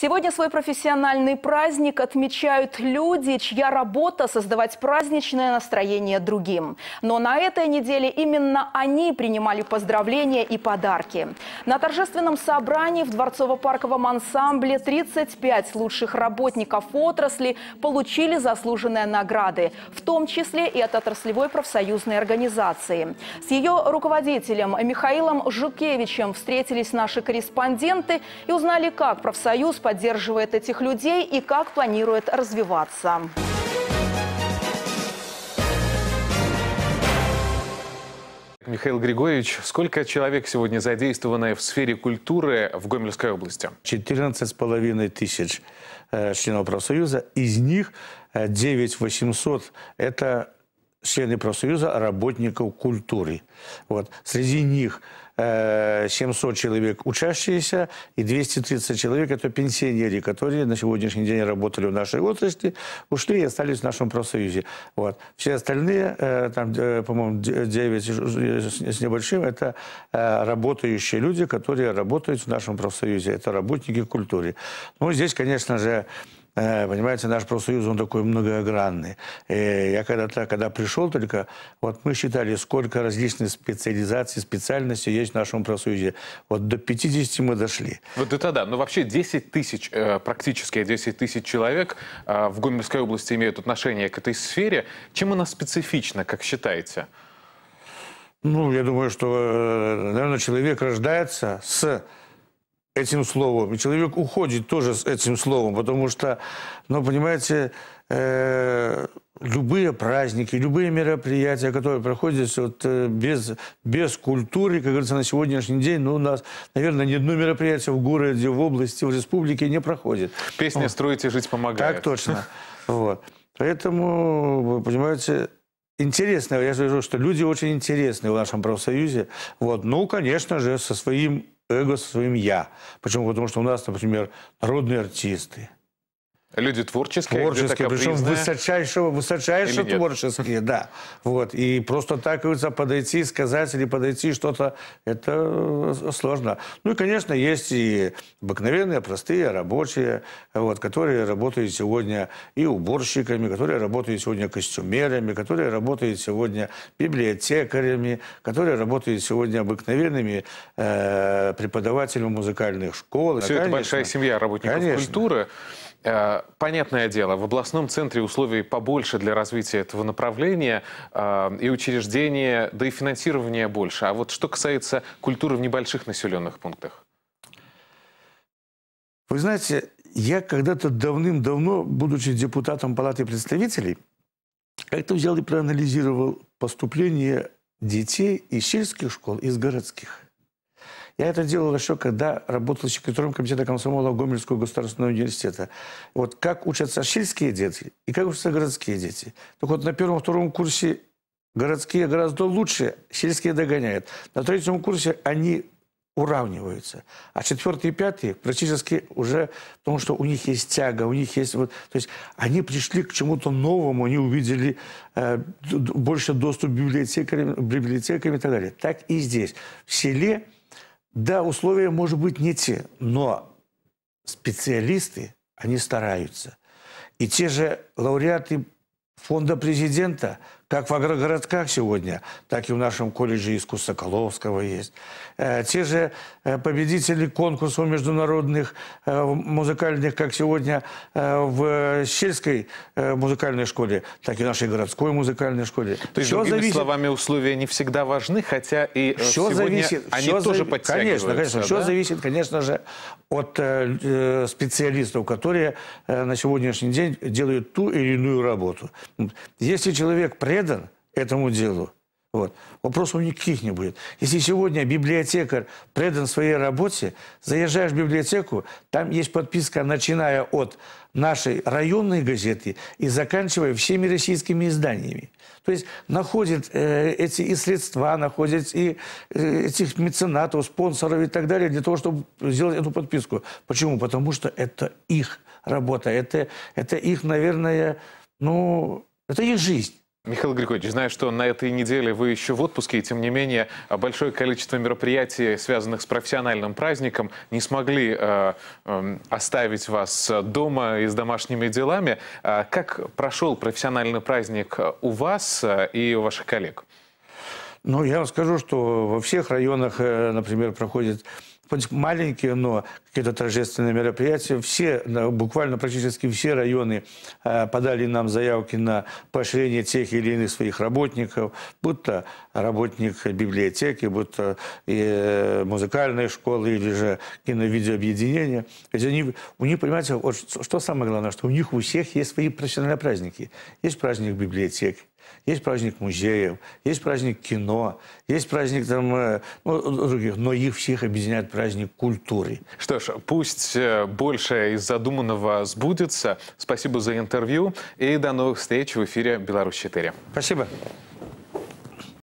Сегодня свой профессиональный праздник отмечают люди, чья работа – создавать праздничное настроение другим. Но на этой неделе именно они принимали поздравления и подарки. На торжественном собрании в дворцово-парковом ансамбле 35 лучших работников отрасли получили заслуженные награды, в том числе и от отраслевой профсоюзной организации. С ее руководителем Михаилом Жукевичем встретились наши корреспонденты и узнали, как профсоюз – поддерживает этих людей и как планирует развиваться. Михаил Григорьевич, сколько человек сегодня задействовано в сфере культуры в Гомельской области? 14,5 тысяч э, членов профсоюза. Из них 9800 э, – это члены профсоюза работников культуры. Вот. Среди них 700 э, человек учащиеся и 230 человек – это пенсионеры, которые на сегодняшний день работали в нашей отрасли, ушли и остались в нашем профсоюзе. Вот. Все остальные, э, там, э, по-моему, 9 с небольшим – это работающие люди, которые работают в нашем профсоюзе. Это работники культуры. Ну, здесь, конечно же, Э, понимаете, наш профсоюз, он такой многогранный. Э, я когда-то, когда пришел только, вот мы считали, сколько различных специализаций, специальностей есть в нашем профсоюзе. Вот до 50 мы дошли. Вот это да. Но вообще 10 тысяч, э, практически 10 тысяч человек в Гомельской области имеют отношение к этой сфере. Чем она специфична, как считаете? Ну, я думаю, что, наверное, человек рождается с этим словом. И человек уходит тоже с этим словом, потому что, ну, понимаете, э, любые праздники, любые мероприятия, которые проходят вот, э, без, без культуры, как говорится, на сегодняшний день, ну, у нас, наверное, ни одно мероприятие в городе, в области, в республике не проходит. Песня вот. и жить помогает». Так точно. Вот. Поэтому, понимаете, интересно, я же говорю, что люди очень интересны в нашем профсоюзе. Вот. Ну, конечно же, со своим эго со своим «я». Почему? Потому что у нас, например, народные артисты – Люди творческие? Творческие, причем высочайшего, высочайшего творческие, да. Вот. И просто так подойти, сказать или подойти что-то, это э, сложно. Ну и, конечно, есть и обыкновенные, простые, рабочие, вот, которые работают сегодня и уборщиками, которые работают сегодня костюмерами, которые работают сегодня библиотекарями, которые работают сегодня обыкновенными э, преподавателями музыкальных школ. Все и, конечно, это большая семья работников конечно. культуры. Э, понятное дело, в областном центре условий побольше для развития этого направления, э, и учреждения, да и финансирования больше. А вот что касается культуры в небольших населенных пунктах? Вы знаете, я когда-то давным-давно, будучи депутатом Палаты представителей, как-то взял и проанализировал поступление детей из сельских школ, из городских. Я это делал еще, когда работал секретарем комитета комсомола Гомельского государственного университета. Вот как учатся сельские дети и как учатся городские дети. Так вот, на первом-втором курсе городские гораздо лучше, сельские догоняют. На третьем курсе они уравниваются. А четвертый и пятый практически уже потому, что у них есть тяга, у них есть... Вот, то есть они пришли к чему-то новому, они увидели э, больше доступ к библиотекам, библиотекам и так далее. Так и здесь. В селе да, условия, может быть, не те, но специалисты, они стараются. И те же лауреаты фонда президента как в агрогородках сегодня, так и в нашем колледже искусства Соколовского есть. Э, те же э, победители конкурсов международных э, музыкальных, как сегодня в сельской музыкальной школе, так и в нашей городской музыкальной школе. То есть, другими зависит... словами, условия не всегда важны, хотя и все сегодня зависит, они все тоже зави... подтягиваются. Конечно, конечно. Да? Все зависит, конечно же, от специалистов, которые на сегодняшний день делают ту или иную работу. Если человек прям предан этому делу, вот, вопросов никаких не будет. Если сегодня библиотекарь предан своей работе, заезжаешь в библиотеку, там есть подписка, начиная от нашей районной газеты и заканчивая всеми российскими изданиями. То есть находят э, эти и средства, находят и э, этих меценатов, спонсоров и так далее для того, чтобы сделать эту подписку. Почему? Потому что это их работа, это, это их, наверное, ну, это их жизнь. Михаил Григорьевич, знаю, что на этой неделе вы еще в отпуске, и тем не менее а, большое количество мероприятий, связанных с профессиональным праздником, не смогли э, э, оставить вас э, дома и с домашними делами. А, как прошел профессиональный праздник э, у вас э, и у ваших коллег? Ну, я вам скажу, что во всех районах, например, проходит маленькие, но какие-то торжественные мероприятия. Все, буквально практически все районы э, подали нам заявки на поощрение тех или иных своих работников, будто работник библиотеки, будто э, музыкальной школы или же киновидеообъединения. Ведь они, у них, понимаете, вот что самое главное, что у них у всех есть свои профессиональные праздники. Есть праздник библиотеки, есть праздник музеев, есть праздник кино, есть праздник там, э, ну, других, но их всех объединяет праздник культуры. Что ж, пусть э, больше из задуманного сбудется. Спасибо за интервью и до новых встреч в эфире «Беларусь-4». Спасибо.